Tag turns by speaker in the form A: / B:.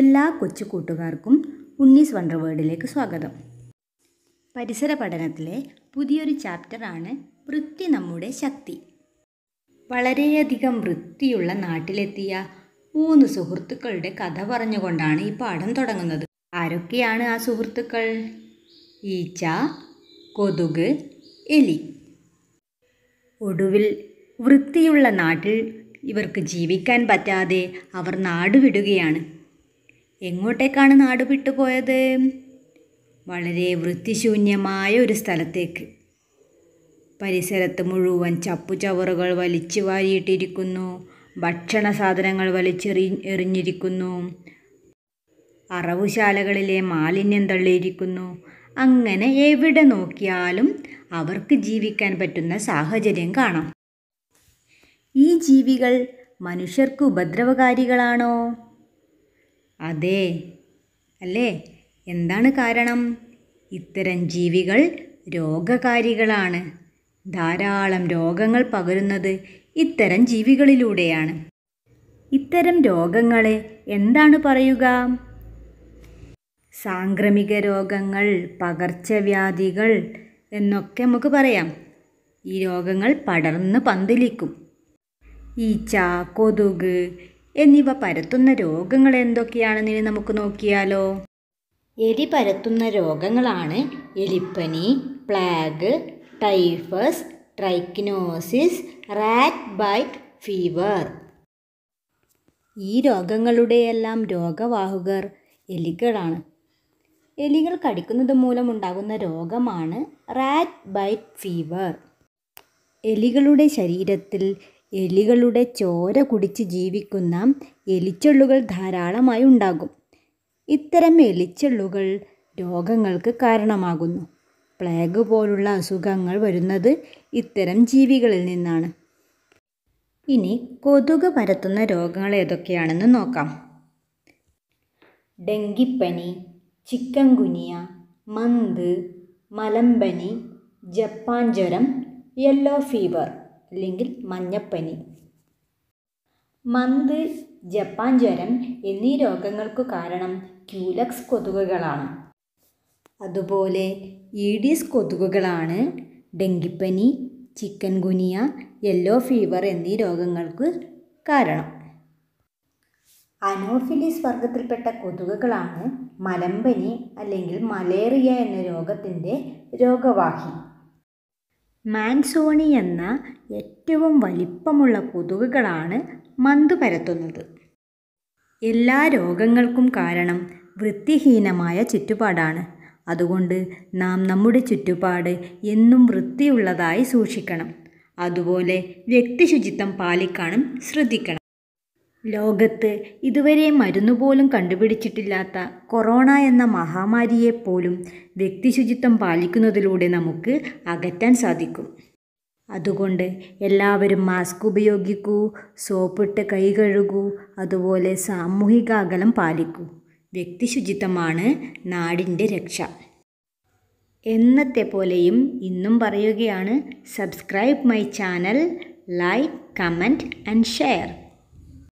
A: എല്ലാ കൊച്ചു കൂട്ടുകാർക്കും ഉണ്ണീസ് വണ്ടർ വേർഡിലേക്ക് സ്വാഗതം പരിസര പഠനത്തിലെ പുതിയൊരു ചാപ്റ്ററാണ് വൃത്തി നമ്മുടെ ശക്തി വളരെയധികം വൃത്തിയുള്ള നാട്ടിലെത്തിയ മൂന്ന് സുഹൃത്തുക്കളുടെ കഥ പറഞ്ഞുകൊണ്ടാണ് ഈ പാഠം തുടങ്ങുന്നത് ആരൊക്കെയാണ് ആ സുഹൃത്തുക്കൾ ഈച്ച കൊതുക് എലി ഒടുവിൽ വൃത്തിയുള്ള നാട്ടിൽ ഇവർക്ക് ജീവിക്കാൻ പറ്റാതെ അവർ നാടുവിടുകയാണ് എങ്ങോട്ടേക്കാണ് നാട് വിട്ടുപോയത് വളരെ വൃത്തിശൂന്യമായ ഒരു സ്ഥലത്തേക്ക് പരിസരത്ത് മുഴുവൻ ചപ്പുചവറുകൾ വലിച്ചു വാരിയിട്ടിരിക്കുന്നു ഭക്ഷണ സാധനങ്ങൾ വലിച്ചെറി എറിഞ്ഞിരിക്കുന്നു അറവുശാലകളിലെ മാലിന്യം തള്ളിയിരിക്കുന്നു അങ്ങനെ എവിടെ നോക്കിയാലും അവർക്ക് ജീവിക്കാൻ പറ്റുന്ന സാഹചര്യം കാണാം ഈ ജീവികൾ മനുഷ്യർക്ക് ഉപദ്രവകാരികളാണോ അതെ അല്ലേ എന്താണ് കാരണം ഇത്തരം ജീവികൾ രോഗകാരികളാണ് ധാരാളം രോഗങ്ങൾ പകരുന്നത് ഇത്തരം ജീവികളിലൂടെയാണ് ഇത്തരം രോഗങ്ങളെ എന്താണ് പറയുക സാംക്രമിക രോഗങ്ങൾ പകർച്ചവ്യാധികൾ എന്നൊക്കെ നമുക്ക് പറയാം ഈ രോഗങ്ങൾ പടർന്ന് പന്തലിക്കും ഈച്ച കൊതുക് എന്നിവ പരത്തുന്ന രോഗങ്ങൾ എന്തൊക്കെയാണെന്ന് ഇനി നമുക്ക് നോക്കിയാലോ എലി പരത്തുന്ന രോഗങ്ങളാണ് എലിപ്പനി plague typhus trichinosis rat bite fever ഈ രോഗങ്ങളുടെയെല്ലാം രോഗവാഹകർ എലികളാണ് എലികൾ കടിക്കുന്നത് മൂലമുണ്ടാകുന്ന രോഗമാണ് റാറ്റ് ബൈറ്റ് ഫീവർ എലികളുടെ ശരീരത്തിൽ എലികളുടെ ചോര കുടിച്ച് ജീവിക്കുന്ന എലിച്ചെള്ളുകൾ ധാരാളമായി ഉണ്ടാകും ഇത്തരം എലിച്ചെള്ളുകൾ രോഗങ്ങൾക്ക് കാരണമാകുന്നു പ്ലേഗ് പോലുള്ള അസുഖങ്ങൾ വരുന്നത് ഇത്തരം ജീവികളിൽ നിന്നാണ് ഇനി കൊതുക് പരത്തുന്ന രോഗങ്ങൾ ഏതൊക്കെയാണെന്ന് നോക്കാം ഡെങ്കിപ്പനി ചിക്കൻ ഗുനിയ മന്ത് മലമ്പനി ജപ്പാൻ ജ്വരം യെല്ലോ ഫീവർ അല്ലെങ്കിൽ മഞ്ഞപ്പനി മന്ത് ജപ്പാൻ ജ്വരം എന്നീ രോഗങ്ങൾക്കു കാരണം ക്യൂലക്സ് കൊതുകുകളാണ് അതുപോലെ ഈഡീസ് കൊതുകുകളാണ് ഡെങ്കിപ്പനി ചിക്കൻ ഗുനിയ യെല്ലോ ഫീവർ എന്നീ രോഗങ്ങൾക്ക് കാരണം അനോഫിലിസ് വർഗത്തിൽപ്പെട്ട കൊതുകുകളാണ് മലമ്പനി അല്ലെങ്കിൽ മലേറിയ എന്ന രോഗത്തിൻ്റെ രോഗവാഹി മാൻസോണി എന്ന ഏറ്റവും വലിപ്പമുള്ള കൊതുകുകളാണ് മന്ത് പരത്തുന്നത് എല്ലാ രോഗങ്ങൾക്കും കാരണം വൃത്തിഹീനമായ ചുറ്റുപാടാണ് അതുകൊണ്ട് നാം നമ്മുടെ ചുറ്റുപാട് എന്നും വൃത്തിയുള്ളതായി സൂക്ഷിക്കണം അതുപോലെ വ്യക്തിശുചിത്വം പാലിക്കാനും ശ്രദ്ധിക്കണം ലോകത്ത് ഇതുവരെ മരുന്നുപോലും കണ്ടുപിടിച്ചിട്ടില്ലാത്ത കൊറോണ എന്ന മഹാമാരിയെപ്പോലും വ്യക്തിശുചിത്വം പാലിക്കുന്നതിലൂടെ നമുക്ക് അകറ്റാൻ സാധിക്കും അതുകൊണ്ട് എല്ലാവരും മാസ്ക് ഉപയോഗിക്കൂ സോപ്പിട്ട് കൈ കഴുകൂ അതുപോലെ സാമൂഹിക അകലം പാലിക്കൂ വ്യക്തിശുചിത്വമാണ് നാടിൻ്റെ രക്ഷ എന്നത്തെ പോലെയും ഇന്നും പറയുകയാണ് subscribe my channel like comment and share